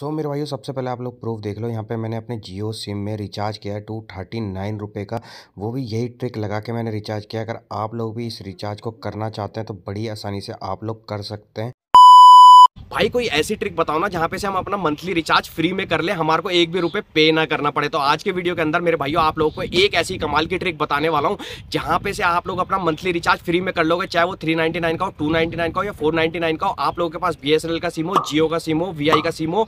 सो मेरे भाइयों सबसे पहले आप लोग प्रूफ देख लो यहाँ पे मैंने अपने जियो सिम में रिचार्ज किया है टू थर्टी नाइन रुपये का वो भी यही ट्रिक लगा के मैंने रिचार्ज किया अगर आप लोग भी इस रिचार्ज को करना चाहते हैं तो बड़ी आसानी से आप लोग कर सकते हैं भाई कोई ऐसी ट्रिक बताओ ना जहाँ पे से हम अपना मंथली रिचार्ज फ्री में कर ले हमारे को एक भी रुपए पे ना करना पड़े तो आज के वीडियो के अंदर मेरे भाइयों आप लोगों को एक ऐसी कमाल की ट्रिक बताने वाला हूँ जहाँ पे से आप लोग अपना मंथली रिचार्ज फ्री में कर लोगे चाहे वो थ्री नाइनटी नाइन का हो टू नाइनटी नाइन का हो या फोर नाइनटी नाइन का हो आप लोगों के पास बी एस एल का सिम हो जियो का सिम हो वी आई का सिम हो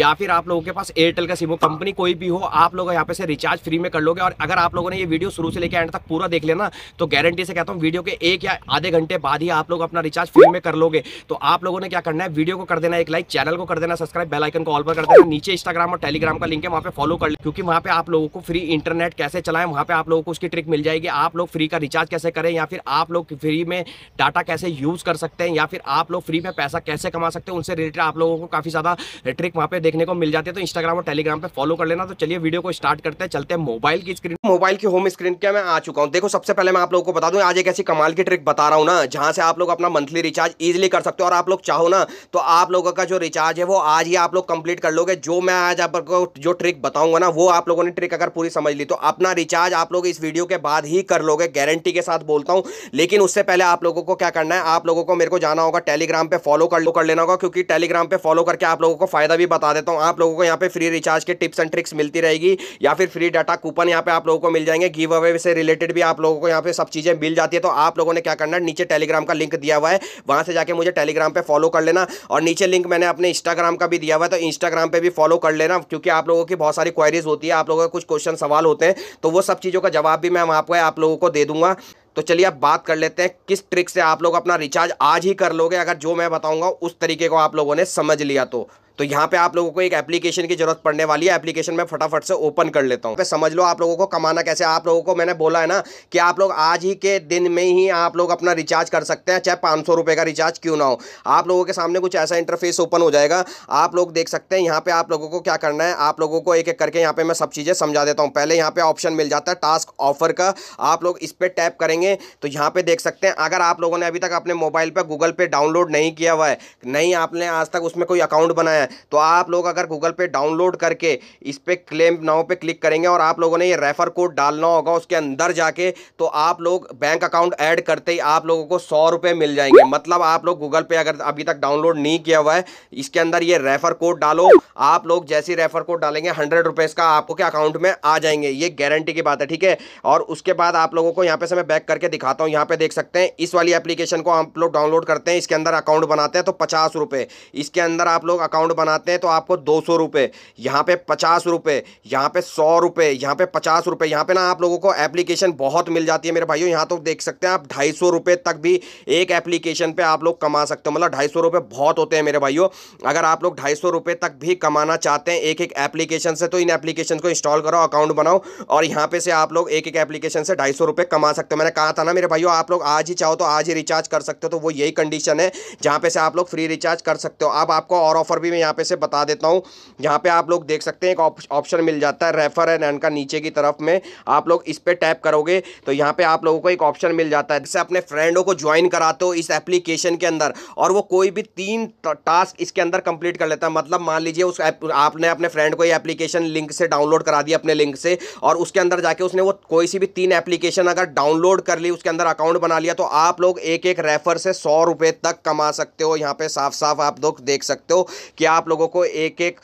या फिर आप लोगों के पास एयरटेल का सिम हो कंपनी कोई भी हो आप लोग यहाँ पे से रिचार्ज फ्री में कर लोगे और अगर आप लोगों ने ये वीडियो शुरू से लेकर एंड तक पूरा देख लेना तो गारंटी से कहता हूँ वीडियो के एक या आधे घंटे बाद ही आप लोग अपना रिचार्ज फ्री में कर लोगे तो आप लोगों ने क्या करना है वीडियो वीडियो को कर देना एक लाइक चैनल को कर देना सब्सक्राइब बेल आइकन को ऑल पर कर देना नीचे इंस्टाग्राम और टेलीग्राम का लिंक है वहाँ पे फॉलो कर ले क्योंकि वहाँ पे आप लोगों को फ्री इंटरनेट कैसे चलाएं वहाँ पे आप लोगों को उसकी ट्रिक मिल जाएगी आप लोग फ्री का रिचार्ज कैसे करें या फिर आप लोग फ्री में डाटा कैसे यूज़ कर सकते हैं या फिर आप लोग फ्री में पैसा कैसे कमा सकते हैं उनसे रिलेटेड आप लोगों को काफ़ी ज़्यादा ट्रिक वहाँ पे देखने को मिल जाती है तो इंस्टाग्राम और टेलीग्राम पर फॉलो कर लेना तो चलिए वीडियो को स्टार्ट करते हैं चलते हैं मोबाइल की स्क्रीन मोबाइल की होम स्क्रीन क्या मैं आ चुका हूँ देखो सबसे पहले मैं आप लोगों को बता दूँ आज एक ऐसी कमाल की ट्रिक बता रहा हूँ ना जहाँ से आप लोग अपना मंथली रिचार्ज ईजिली कर सकते हो और आप लोग चाहो ना तो आप लोगों का जो रिचार्ज है वो आज ही आप लोग कंप्लीट कर लोगे जो मैं आज आपको जो ट्रिक बताऊंगा ना वो आप लोगों ने ट्रिक अगर पूरी समझ ली तो अपना रिचार्ज आप लोग इस वीडियो के बाद ही कर लोगे गारंटी के साथ बोलता हूँ लेकिन उससे पहले आप लोगों को क्या करना है आप लोगों को मेरे को जाना होगा टेलीग्राम पर फॉलो कर लो कर लेना होगा क्योंकि टेलीग्राम पर फॉलो करके आप लोगों को फायदा भी बता देता हूँ आप लोगों को यहाँ पर फ्री रिचार्ज के टिप्स एंड ट्रिक्स मिलती रहेगी या फिर फ्री डाटा कूपन यहाँ पर आप लोगों को मिल जाएंगे गिव अवे से रिलेटेड भी आप लोगों को यहाँ पर सब चीज़ें मिल जाती है तो आप लोगों ने क्या करना है नीचे टेलीग्राम का लिंक दिया हुआ है वहाँ से जाके मुझे टेलीग्राम पर फॉलो कर लेना और नीचे लिंक मैंने अपने इंस्टाग्राम का भी दिया हुआ है तो इंस्टाग्राम पर भी फॉलो कर लेना क्योंकि आप लोगों की बहुत सारी क्वारीज होती है आप लोगों के कुछ क्वेश्चन सवाल होते हैं तो वो सब चीज़ों का जवाब भी मैं वहाँ पर आप लोगों को दे दूंगा तो चलिए अब बात कर लेते हैं किस ट्रिक से आप लोग अपना रिचार्ज आज ही कर लोगे अगर जो मैं बताऊंगा उस तरीके को आप लोगों ने समझ लिया तो तो यहाँ पे आप लोगों को एक एप्लीकेशन की जरूरत पड़ने वाली है एप्लीकेशन मैं फटाफट से ओपन कर लेता हूँ समझ लो आप लोगों को कमाना कैसे आप लोगों को मैंने बोला है ना कि आप लोग आज ही के दिन में ही आप लोग अपना रिचार्ज कर सकते हैं चाहे पाँच सौ का रिचार्ज क्यों ना हो आप लोगों के सामने कुछ ऐसा इंटरफेस ओपन हो जाएगा आप लोग देख सकते हैं यहाँ पे आप लोगों को क्या करना है आप लोगों को एक एक करके यहाँ पे मैं सब चीज़ें समझा देता हूँ पहले यहाँ पे ऑप्शन मिल जाता है टास्क ऑफर का आप लोग इस पर टैप करेंगे तो यहाँ पे देख सकते हैं अगर आप लोगों ने अभी तक अपने मोबाइल पर गूगल पे डाउनलोड नहीं किया हुआ है नहीं आपने आज तक उसमें कोई अकाउंट बनाया है तो आप लोग अगर गूगल पे डाउनलोड करके इस पर क्लेम नाव पे क्लिक करेंगे और आप लोगों ने ये रेफर कोड डालना होगा उसके अंदर जाके तो आप लोग बैंक अकाउंट ऐड करते ही आप लोगों को सौ रुपये मिल जाएंगे मतलब आप लोग गूगल पे अगर अभी तक डाउनलोड नहीं किया हुआ है इसके अंदर ये रेफर कोड डालो आप लोग जैसे रेफर कोड डालेंगे हंड्रेड का आपको के अकाउंट में आ जाएंगे ये गारंटी की बात है ठीक है और उसके बाद आप लोगों को यहाँ पे से मैं बैक करके दिखाता हूँ यहाँ पे देख सकते हैं इस वाली एप्लीकेशन को आप लोग डाउनलोड करते हैं इसके अंदर अकाउंट बनाते हैं तो पचास रुपए इसके अंदर आप लोग अकाउंट कोड बनाते हैं तो आपको दो सौ रुपये यहाँ पर पचास रुपये यहाँ पर सौ रुपये यहाँ पर पचास रुपये यहाँ पर ना आप लोगों को एप्लीकेशन बहुत मिल जाती है मेरे भाइयों यहाँ तो देख सकते हैं आप ढाई सौ रुपये तक भी एक एप्लीकेशन पर आप लोग कमा सकते हो मतलब ढाई सौ रुपये बहुत होते हैं मेरे भाइयों अगर आप लोग ढाई सौ रुपये तक भी कमाना चाहते हैं एक एक एप्लीकेशन से तो इन एप्लीकेशन को इंस्टॉल करो अकाउंट बनाओ और यहाँ पे से आप लोग एक एक एप्लीकेशन से ढाई सौ रुपये कमा सकते हो मैंने कहा था ना मेरे भाइयों आप लोग आज ही चाहो तो आज ही रिचार्ज कर सकते हो तो वो यही कंडीशन है जहाँ पे से आप लोग फ्री रिचार्ज कर सकते हो अब आपको और ऑफर भी यहाँ पे से बता देता हूँ यहाँ पे आप लोग देख सकते हैं एक ऑप्शन मिल जाता है रेफर एंड एंड का नीचे की तरफ में आप लोग इस पर टैप करोगे तो यहाँ पे आप लोगों को एक ऑप्शन मिल जाता है जैसे अपने फ्रेंडों को ज्वाइन कराते हो इस एप्लीकेशन के अंदर और वो कोई भी तीन टास्क इसके अंदर कंप्लीट कर लेता है मतलब मान लीजिए उस आपने अपने फ्रेंड को ये एप्लीकेशन लिंक से डाउनलोड करा दिया अपने लिंक से और उसके अंदर जाके उसने वो कोई सी भी तीन एप्लीकेशन अगर डाउनलोड कर ली उसके अंदर अकाउंट बना लिया तो आप लोग एक एक रेफर से सौ रुपए तक कमा सकते हो यहाँ पे साफ साफ आप लोग देख सकते हो कि आप लोगों को एक एक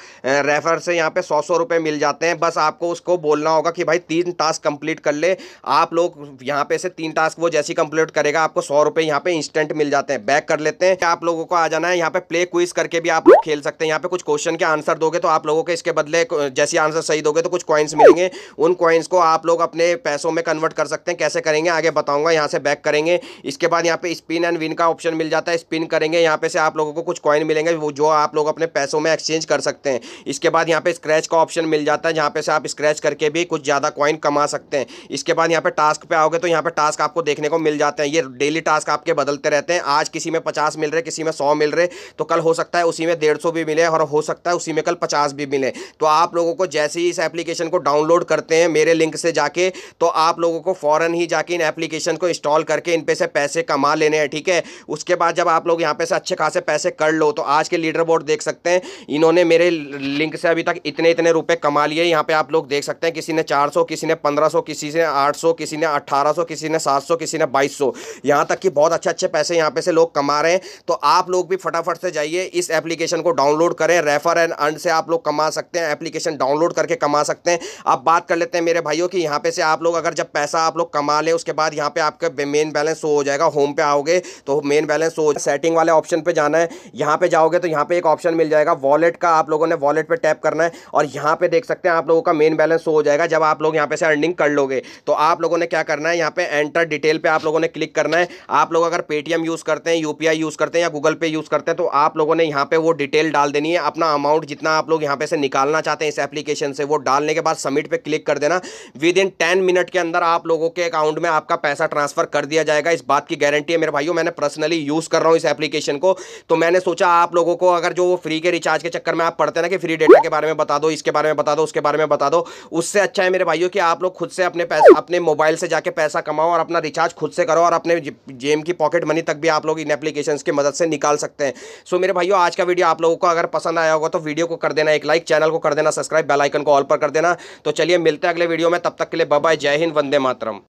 रेफर से यहाँ पे सौ सौ रुपये मिल जाते हैं बस आपको उसको बोलना होगा कि भाई तीन टास्क कंप्लीट कर ले आप लोग यहाँ पे से तीन टास्क वो जैसी कंप्लीट करेगा आपको सौ रुपये यहाँ पे इंस्टेंट मिल जाते हैं बैक कर लेते हैं आप लोगों को आ जाना है यहाँ पे प्ले क्विज करके भी आप लोग खेल सकते हैं यहाँ पे कुछ क्वेश्चन के आंसर दोगे तो आप लोगों के इसके बदले जैसे आंसर सही दोगे तो कुछ कॉइन्स मिलेंगे उन कॉइन्स को आप लोग अपने पैसों में कन्वर्ट कर सकते हैं कैसे करेंगे आगे बताऊंगा यहाँ से बैक करेंगे इसके बाद यहाँ पे स्पिन एंड विन का ऑप्शन मिल जाता है स्पिन करेंगे यहाँ पे से आप लोगों को कुछ कॉइन मिलेंगे वो जो आप लोग अपने पैसों में एक्सचेंज कर सकते हैं इसके बाद यहाँ पे स्क्रैच का ऑप्शन मिल जाता है जहाँ पे से आप स्क्रैच करके भी कुछ ज़्यादा कॉइन कमा सकते हैं इसके बाद यहाँ पे टास्क पे आओगे तो यहाँ पे टास्क आपको देखने को मिल जाते हैं ये डेली टास्क आपके बदलते रहते हैं आज किसी में पचास मिल रहे किसी में सौ मिल रहे तो कल हो सकता है उसी में डेढ़ भी मिले और हो सकता है उसी में कल पचास भी मिले तो आप लोगों को जैसे ही इस एप्लीकेशन को डाउनलोड करते हैं मेरे लिंक से जाके तो आप लोगों को फ़ौरन ही जाके इन एप्लीकेशन को इंस्टॉल करके इन पे से पैसे कमा लेने हैं ठीक है उसके बाद जब आप लोग यहाँ पे से अच्छे खासे पैसे कर लो तो आज के लीडर बोर्ड देख सकते हैं सकते हैं इन्होंने मेरे लिंक से अभी तक इतने इतने रुपए कमा लिए यहाँ पे आप लोग देख सकते हैं किसी ने 400 किसी ने 1500 किसी ने 800 किसी ने 1800 किसी ने 700 किसी ने 2200 यहाँ तक कि बहुत अच्छे अच्छे पैसे यहाँ पे से लोग कमा रहे हैं तो आप लोग भी फटाफट से जाइए इस एप्लीकेशन को डाउनलोड करें रेफर एंड अंड से आप लोग कमा सकते हैं एप्लीकेशन डाउनलोड करके कमा सकते हैं अब बात कर लेते हैं मेरे भाइयों की यहाँ पे से आप लोग अगर जब पैसा आप लोग कमा लें उसके बाद यहाँ पे आपका मेन बैलेंस हो जाएगा होम पे आओगे तो मेन बैलेंस सेटिंग वाले ऑप्शन पे जाना है यहाँ पे जाओगे तो यहाँ पे एक ऑप्शन मिल जाएगा जाएगा वॉलेट का आप लोगों ने वॉलेट पर टैप करना है और यहाँ पे देख सकते हैं आप लोगों का मेन बैलेंस हो जाएगा जब आप लोग यहाँ पे से अर्निंग कर लोगे तो आप लोगों ने क्या करना है यहाँ पे एंटर डिटेल पे आप लोगों ने क्लिक करना है आप लोग अगर पेटीएम यूज़ करते हैं यूपीआई यूज़ करते हैं या गूगल पे यूज़ करते हैं तो आप लोगों ने यहाँ पर वो डिटेल डाल देनी है अपना अमाउंट जितना आप लोग यहाँ पे से निकालना चाहते हैं इस एप्लीकेशन से वो डालने के बाद सबमिट पर क्लिक कर देना विद इन टेन मिनट के अंदर आप लोगों के अकाउंट में आपका पैसा ट्रांसफर कर दिया जाएगा इस बात की गारंटी है मेरे भाइयों मैंने पर्सनली यूज़ कर रहा हूँ इस एप्लीकेशन को तो मैंने सोचा आप लोगों को अगर जो वो फ्री फ्री के रिचार्ज के चक्कर में आप पढ़ते ना कि फ्री डेटा के बारे में बता दो इसके बारे में बता दो उसके बारे में बता दो उससे अच्छा है मेरे भाइयों की आप लोग खुद से अपने पैसा अपने मोबाइल से जाके पैसा कमाओ और अपना रिचार्ज खुद से करो और अपने जेम की पॉकेट मनी तक भी आप लोग इन एप्लीकेशन की मदद से निकाल सकते हैं सो मेरे भाइयों आज का वीडियो आप लोगों को अगर पसंद आया होगा तो वीडियो को कर देना एक लाइक चैनल को कर देना सब्सक्राइब बेलाइकन को ऑल पर कर देना तो चलिए मिलते हैं अगले वीडियो में तब तक के लिए बाय जय हिंद वंदे मातरम